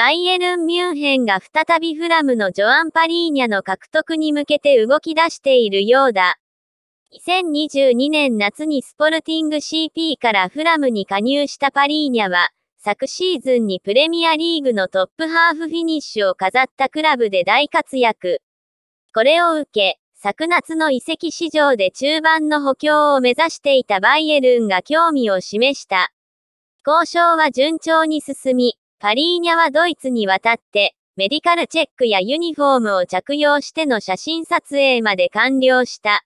バイエルン・ミュンヘンが再びフラムのジョアン・パリーニャの獲得に向けて動き出しているようだ。2022年夏にスポルティング CP からフラムに加入したパリーニャは、昨シーズンにプレミアリーグのトップハーフフィニッシュを飾ったクラブで大活躍。これを受け、昨夏の移籍市場で中盤の補強を目指していたバイエルンが興味を示した。交渉は順調に進み、パリーニャはドイツに渡って、メディカルチェックやユニフォームを着用しての写真撮影まで完了した。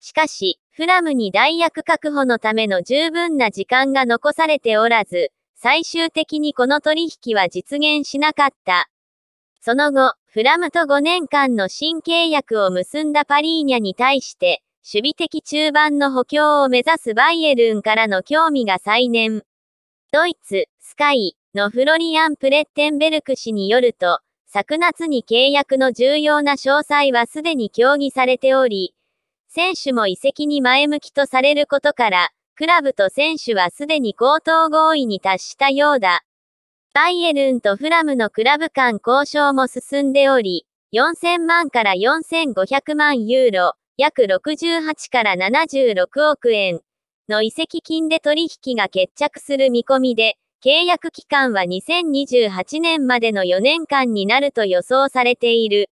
しかし、フラムに代役確保のための十分な時間が残されておらず、最終的にこの取引は実現しなかった。その後、フラムと5年間の新契約を結んだパリーニャに対して、守備的中盤の補強を目指すバイエルンからの興味が再燃。ドイツ、スカイ、のフロリアン・プレッテンベルク氏によると、昨夏に契約の重要な詳細はすでに協議されており、選手も移籍に前向きとされることから、クラブと選手はすでに口頭合意に達したようだ。バイエルンとフラムのクラブ間交渉も進んでおり、4000万から4500万ユーロ、約68から76億円の移籍金で取引が決着する見込みで、契約期間は2028年までの4年間になると予想されている。